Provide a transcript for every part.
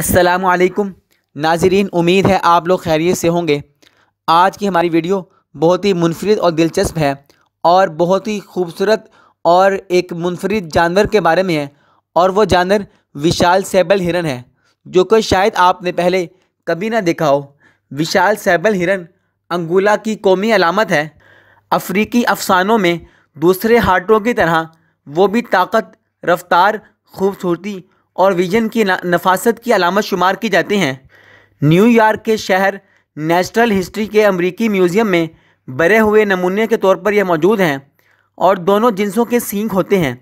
असलकुम नाजरीन उम्मीद है आप लोग खैरियत से होंगे आज की हमारी वीडियो बहुत ही मुनफरद और दिलचस्प है और बहुत ही खूबसूरत और एक मुनफरद जानवर के बारे में है और वो जानवर विशाल सैबल हिरन है जो कि शायद आपने पहले कभी ना देखा हो विशाल सैबल हिरन अंगोला की कौमी अलामत है अफ्रीकी अफसानों में दूसरे हाटों की तरह वो भी ताकत रफ्तार खूबसूरती और विजन की नफासत की अलामत शुमार की जाती हैं न्यूयॉर्क के शहर नेचुरल हिस्ट्री के अमरीकी म्यूज़ियम में बरे हुए नमूने के तौर पर यह मौजूद हैं और दोनों जिनसों के सींग होते हैं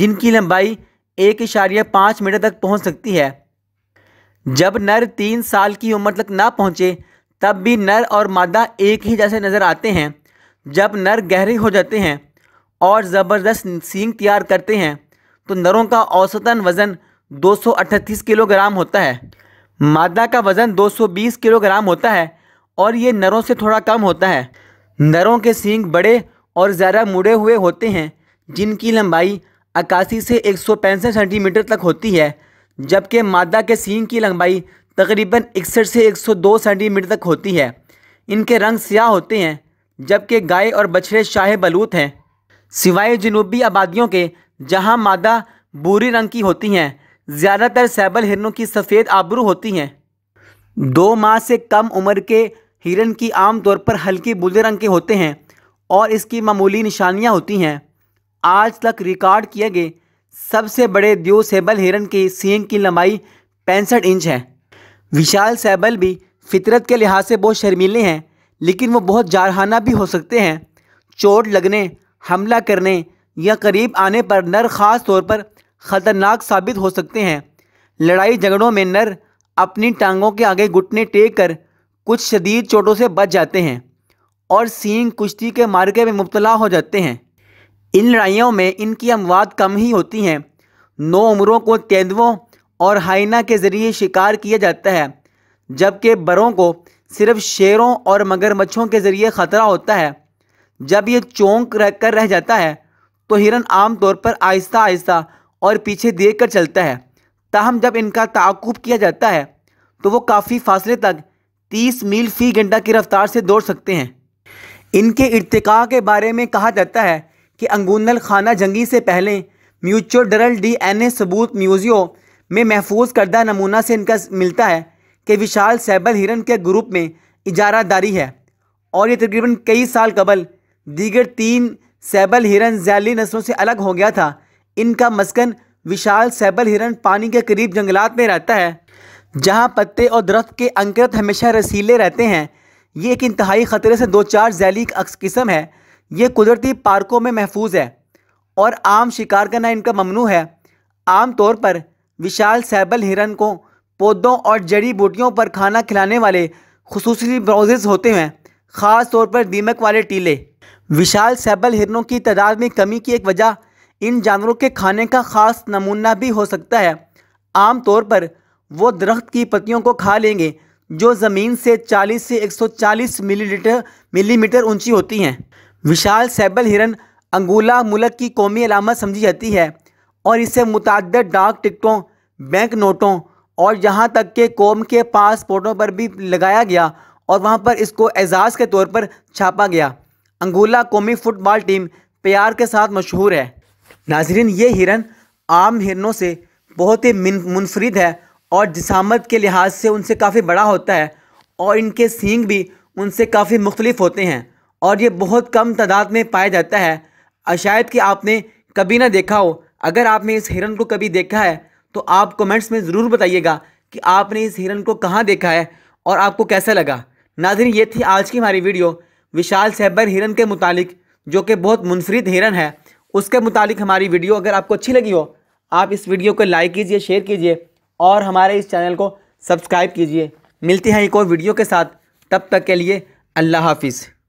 जिनकी लंबाई एक इशारिया पाँच मीटर तक पहुंच सकती है जब नर तीन साल की उम्र तक ना पहुंचे तब भी नर और मादा एक ही जैसे नज़र आते हैं जब नर गहरे हो जाते हैं और ज़बरदस्त सींग तैयार करते हैं तो नरों का औसतन वज़न 238 किलोग्राम होता है मादा का वज़न 220 किलोग्राम होता है और ये नरों से थोड़ा कम होता है नरों के सींग बड़े और ज़्यादा मुड़े हुए होते हैं जिनकी लंबाई इक्यासी से एक सेंटीमीटर तक होती है जबकि मादा के सींग की लंबाई तकरीबन इकसठ से 102 सेंटीमीटर तक होती है इनके रंग स्याह होते हैं जबकि गाय और बछड़े शाह बलूत हैं सिवाय जनूबी आबादियों के जहां मादा बूरी रंग की होती हैं ज़्यादातर सैबल हिरनों की सफ़ेद आबरू होती हैं दो माह से कम उम्र के हिरन की आमतौर पर हल्की बुले रंग के होते हैं और इसकी मामूली निशानियाँ होती हैं आज तक रिकॉर्ड किए गए सबसे बड़े दियो सैबल हिरन के सींग की लंबाई पैंसठ इंच है विशाल सैबल भी फितरत के लिहाज से बहुत शर्मीले हैं लेकिन वो बहुत जारहाना भी हो सकते हैं चोट लगने हमला करने या करीब आने पर नर ख़ास तौर पर खतरनाक साबित हो सकते हैं लड़ाई झगड़ों में नर अपनी टांगों के आगे घुटने टेक कर कुछ शदीद चोटों से बच जाते हैं और सींग कुश्ती के मार्के में मुबतला हो जाते हैं इन लड़ाइयों में इनकी अमवात कम ही होती हैं नौ उम्रों को तेंदुओं और हाइना के ज़रिए शिकार किया जाता है जबकि बड़ों को सिर्फ शेरों और मगरमच्छों के ज़रिए ख़तरा होता है जब ये चौंक रह कर रह जाता है तो हिरन आमतौर पर आहिस्ता आहिस्ता और पीछे देख कर चलता है ताहम जब इनका ताकुब किया जाता है तो वो काफ़ी फासले तक 30 मील फ़ी घंटा की रफ्तार से दौड़ सकते हैं इनके इरतका के बारे में कहा जाता है कि अंगूनल खाना जंगी से पहले म्यूचोडरल डी एन ए सबूत म्यूजियो में महफूज करदा नमूना से इनका मिलता है कि विशाल सैबल हिरन के ग्रुप में इजारादारी है और ये तकरीबन कई साल कबल दीगर तीन सैबल हिरन जैली नस्लों से अलग हो गया था इनका मस्कन विशाल सैबल हिरन पानी के करीब जंगलात में रहता है जहाँ पत्ते और दरख्त के अंकृत हमेशा रसीले रहते हैं ये एक इंतहाई ख़तरे से दो चार जैली किस्म है ये कुदरती पार्कों में महफूज है और आम शिकार करना इनका ममनू है आम तौर पर विशाल सैबल हिरन को पौधों और जड़ी बूटियों पर खाना खिलाने वाले खसूस ब्राउजेज होते हैं ख़ास तौर पर दीमक वाले टीले विशाल सैबल हिरनों की तादाद में कमी की एक वजह इन जानवरों के खाने का खास नमूना भी हो सकता है आम तौर पर वो दरख्त की पत्तियों को खा लेंगे जो ज़मीन से 40 से 140 मिलीलीटर मिलीमीटर ऊंची होती हैं विशाल सैबल हिरन अंगूला मुलक की कौमी अलामत समझी जाती है और इसे मुतद डाक टिकटों बैंक नोटों और यहाँ तक के कौम के पासपोर्टों पर भी लगाया गया और वहाँ पर इसको एजाज़ के तौर पर छापा गया अंगूला कौमी फ़ुटबॉल टीम प्यार के साथ मशहूर है नाजरीन ये हिरन आम हिरनों से बहुत ही मुनफरद है और जिसामत के लिहाज से उनसे काफ़ी बड़ा होता है और इनके सींग भी उनसे काफ़ी मुख्तलिफ होते हैं और ये बहुत कम तादाद में पाया जाता है शायद कि आपने कभी ना देखा हो अगर आपने इस हिरन को कभी देखा है तो आप कमेंट्स में ज़रूर बताइएगा कि आपने इस हिरन को कहाँ देखा है और आपको कैसा लगा नाजरीन ये थी आज की हमारी वीडियो विशाल सैबर हिरन के मुतालिक जो कि बहुत मुनफरद हिरन है उसके मुताबिक हमारी वीडियो अगर आपको अच्छी लगी हो आप इस वीडियो को लाइक कीजिए शेयर कीजिए और हमारे इस चैनल को सब्सक्राइब कीजिए मिलते हैं एक और वीडियो के साथ तब तक के लिए अल्लाह हाफिज़